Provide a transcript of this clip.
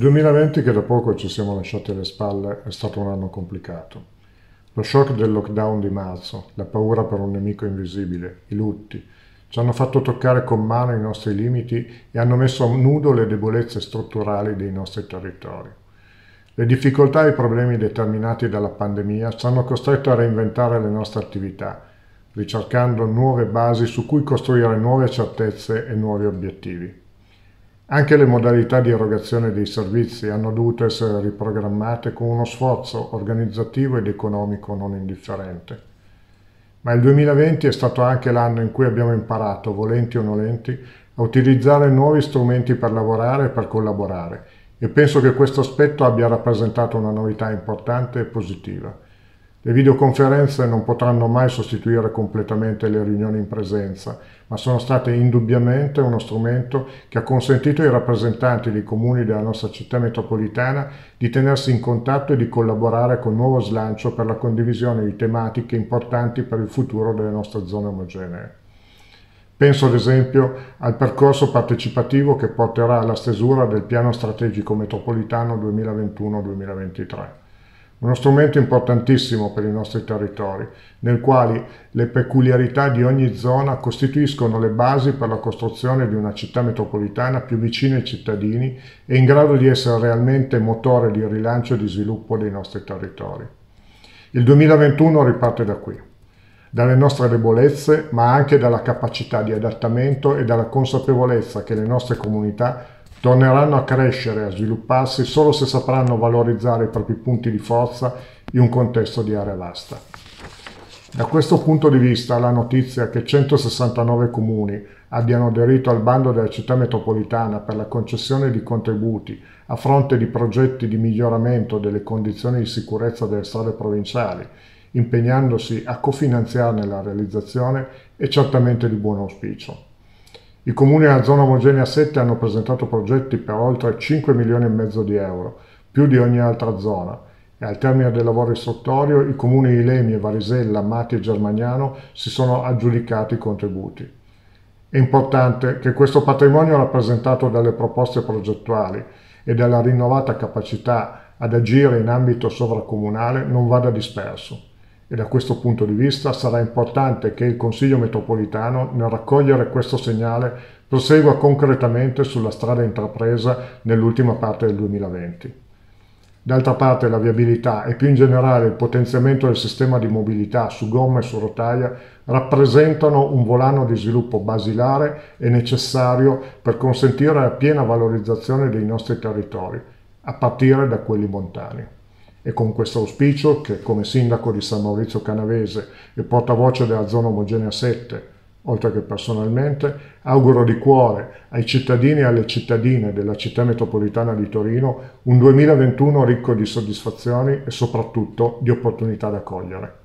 Il 2020, che da poco ci siamo lasciati alle spalle, è stato un anno complicato. Lo shock del lockdown di marzo, la paura per un nemico invisibile, i lutti, ci hanno fatto toccare con mano i nostri limiti e hanno messo a nudo le debolezze strutturali dei nostri territori. Le difficoltà e i problemi determinati dalla pandemia ci hanno costretto a reinventare le nostre attività, ricercando nuove basi su cui costruire nuove certezze e nuovi obiettivi. Anche le modalità di erogazione dei servizi hanno dovuto essere riprogrammate con uno sforzo organizzativo ed economico non indifferente. Ma il 2020 è stato anche l'anno in cui abbiamo imparato, volenti o nolenti, a utilizzare nuovi strumenti per lavorare e per collaborare e penso che questo aspetto abbia rappresentato una novità importante e positiva. Le videoconferenze non potranno mai sostituire completamente le riunioni in presenza, ma sono state indubbiamente uno strumento che ha consentito ai rappresentanti dei comuni della nostra città metropolitana di tenersi in contatto e di collaborare con nuovo slancio per la condivisione di tematiche importanti per il futuro delle nostre zone omogenee. Penso ad esempio al percorso partecipativo che porterà alla stesura del piano strategico metropolitano 2021-2023 uno strumento importantissimo per i nostri territori, nel quale le peculiarità di ogni zona costituiscono le basi per la costruzione di una città metropolitana più vicina ai cittadini e in grado di essere realmente motore di rilancio e di sviluppo dei nostri territori. Il 2021 riparte da qui, dalle nostre debolezze, ma anche dalla capacità di adattamento e dalla consapevolezza che le nostre comunità Torneranno a crescere, e a svilupparsi solo se sapranno valorizzare i propri punti di forza in un contesto di area vasta. Da questo punto di vista la notizia che 169 comuni abbiano aderito al bando della città metropolitana per la concessione di contributi a fronte di progetti di miglioramento delle condizioni di sicurezza delle strade provinciali, impegnandosi a cofinanziarne la realizzazione, è certamente di buon auspicio. I comuni della zona omogenea 7 hanno presentato progetti per oltre 5 milioni e mezzo di euro, più di ogni altra zona, e al termine del lavoro istruttorio i comuni di Lemie, Varisella, Mati e Germagnano si sono aggiudicati i contributi. È importante che questo patrimonio rappresentato dalle proposte progettuali e dalla rinnovata capacità ad agire in ambito sovracomunale non vada disperso e da questo punto di vista sarà importante che il Consiglio metropolitano, nel raccogliere questo segnale, prosegua concretamente sulla strada intrapresa nell'ultima parte del 2020. D'altra parte la viabilità e più in generale il potenziamento del sistema di mobilità su gomma e su rotaia rappresentano un volano di sviluppo basilare e necessario per consentire la piena valorizzazione dei nostri territori, a partire da quelli montani. È con questo auspicio che, come sindaco di San Maurizio Canavese e portavoce della zona omogenea 7, oltre che personalmente, auguro di cuore ai cittadini e alle cittadine della città metropolitana di Torino un 2021 ricco di soddisfazioni e soprattutto di opportunità da cogliere.